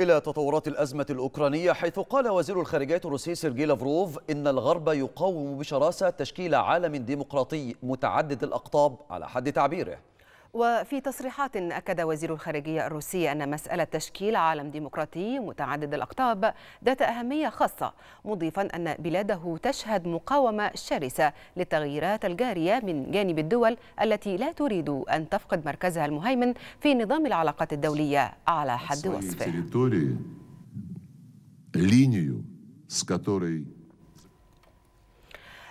إلى تطورات الأزمة الأوكرانية حيث قال وزير الخارجية الروسي سيرجي لافروف إن الغرب يقاوم بشراسة تشكيل عالم ديمقراطي متعدد الأقطاب على حد تعبيره وفي تصريحات أكد وزير الخارجية الروسي أن مسألة تشكيل عالم ديمقراطي متعدد الأقطاب ذات أهمية خاصة مضيفا أن بلاده تشهد مقاومة شرسة للتغييرات الجارية من جانب الدول التي لا تريد أن تفقد مركزها المهيمن في نظام العلاقات الدولية على حد وصفه.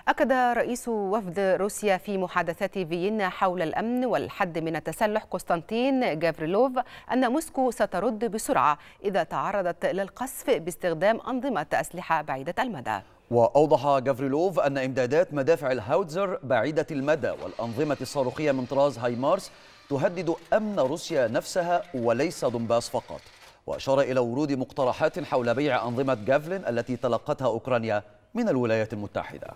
أكد رئيس وفد روسيا في محادثات فيينا حول الأمن والحد من التسلح قسطنطين جافريلوف أن موسكو سترد بسرعة إذا تعرضت للقصف باستخدام أنظمة أسلحة بعيدة المدى وأوضح جافريلوف أن إمدادات مدافع الهاوتزر بعيدة المدى والأنظمة الصاروخية من طراز هايمارس تهدد أمن روسيا نفسها وليس دنباس فقط وأشار إلى ورود مقترحات حول بيع أنظمة جافلين التي تلقتها أوكرانيا من الولايات المتحدة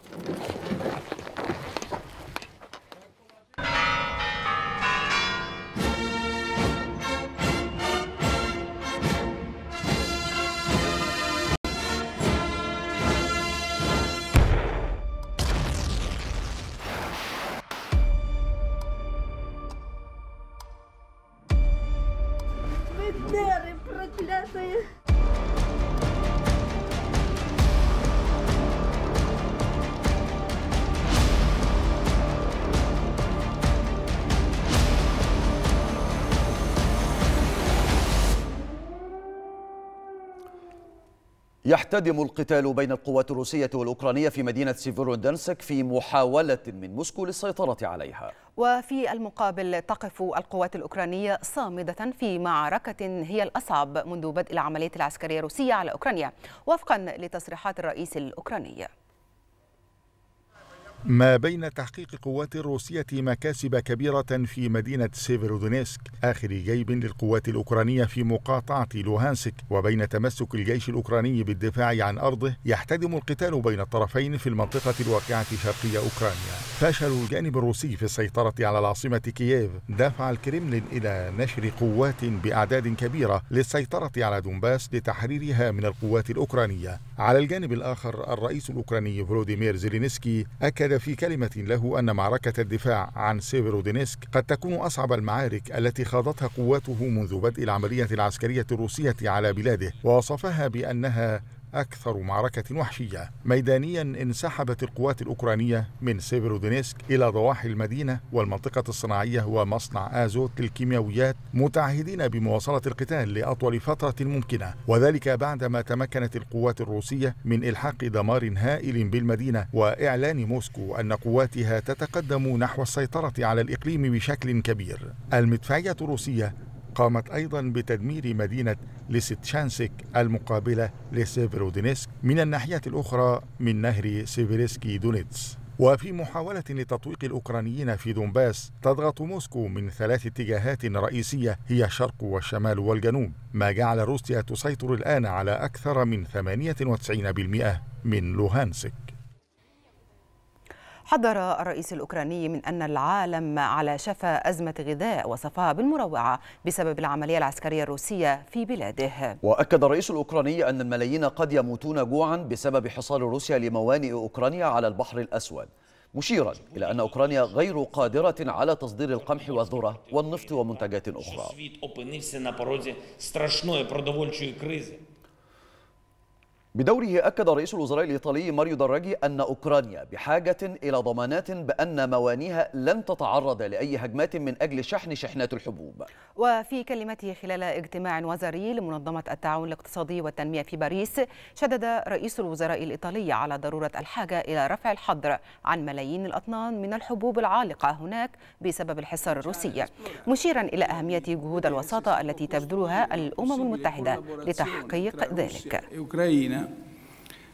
يحتدم القتال بين القوات الروسية والأوكرانية في مدينة سيفيرودانسك في محاولة من موسكو للسيطرة عليها وفي المقابل تقف القوات الأوكرانية صامدة في معركة هي الأصعب منذ بدء العملية العسكرية الروسية على أوكرانيا وفقا لتصريحات الرئيس الأوكراني ما بين تحقيق قوات الروسية مكاسب كبيرة في مدينة سيفيرودونيسك آخر جيب للقوات الأوكرانية في مقاطعة لوهانسك وبين تمسك الجيش الأوكراني بالدفاع عن أرضه يحتدم القتال بين الطرفين في المنطقة الواقعة شرقي أوكرانيا فشل الجانب الروسي في السيطرة على العاصمة كييف دفع الكريملين إلى نشر قوات بأعداد كبيرة للسيطرة على دونباس لتحريرها من القوات الأوكرانية على الجانب الآخر الرئيس الأوكراني فلوديمير زيلينسكي أكد في كلمة له أن معركة الدفاع عن سيفيرودونيسك قد تكون أصعب المعارك التي خاضتها قواته منذ بدء العملية العسكرية الروسية على بلاده ووصفها بأنها أكثر معركة وحشية ميدانيا انسحبت القوات الأوكرانية من سيفيرودونيسك إلى ضواحي المدينة والمنطقة الصناعية ومصنع آزوت للكيماويات متعهدين بمواصلة القتال لأطول فترة ممكنة وذلك بعدما تمكنت القوات الروسية من إلحاق دمار هائل بالمدينة وإعلان موسكو أن قواتها تتقدم نحو السيطرة على الإقليم بشكل كبير المدفعية الروسية قامت أيضا بتدمير مدينة ليستشانسك المقابلة لسيفرودينسك من الناحية الأخرى من نهر سيفيرسكي دونيتس وفي محاولة لتطويق الأوكرانيين في دونباس تضغط موسكو من ثلاث اتجاهات رئيسية هي الشرق والشمال والجنوب ما جعل روسيا تسيطر الآن على أكثر من 98% من لوهانسك حذر الرئيس الأوكراني من أن العالم على شفا أزمة غذاء وصفها بالمروعة بسبب العملية العسكرية الروسية في بلاده وأكد الرئيس الأوكراني أن الملايين قد يموتون جوعا بسبب حصار روسيا لموانئ أوكرانيا على البحر الأسود مشيرا إلى أن أوكرانيا غير قادرة على تصدير القمح والذرة والنفط ومنتجات أخرى بدوره أكد رئيس الوزراء الإيطالي ماريو دراجي أن أوكرانيا بحاجة إلى ضمانات بأن موانيها لن تتعرض لأي هجمات من أجل شحن شحنات الحبوب وفي كلمته خلال اجتماع وزاري لمنظمة التعاون الاقتصادي والتنمية في باريس شدد رئيس الوزراء الإيطالي على ضرورة الحاجة إلى رفع الحظر عن ملايين الأطنان من الحبوب العالقة هناك بسبب الحصار الروسي مشيرا إلى أهمية جهود الوساطة التي تبذلها الأمم المتحدة لتحقيق ذلك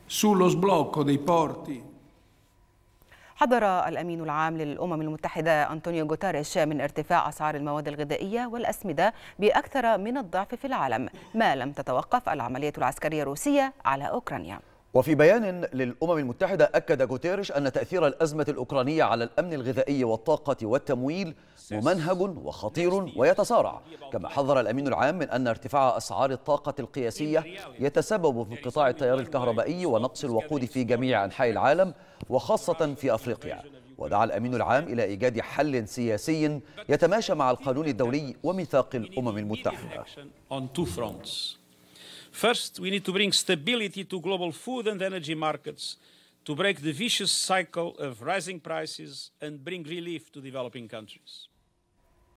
sullo sblocco dei porti حذر الأمين العام للأمم المتحدة أنطونيو غوتاريش من ارتفاع أسعار المواد الغذائية والأسمدة بأكثر من الضعف في العالم ما لم تتوقف العملية العسكرية الروسية على أوكرانيا وفي بيان للأمم المتحدة أكد غوتيريش أن تأثير الأزمة الأوكرانية على الأمن الغذائي والطاقة والتمويل ممنهج وخطير ويتصارع كما حذر الأمين العام من أن ارتفاع أسعار الطاقة القياسية يتسبب في انقطاع التيار الكهربائي ونقص الوقود في جميع أنحاء العالم وخاصة في أفريقيا ودعا الأمين العام إلى إيجاد حل سياسي يتماشى مع القانون الدولي وميثاق الأمم المتحدة First, we need to bring stability to global food and energy markets to break the vicious cycle of rising prices and bring relief to developing countries.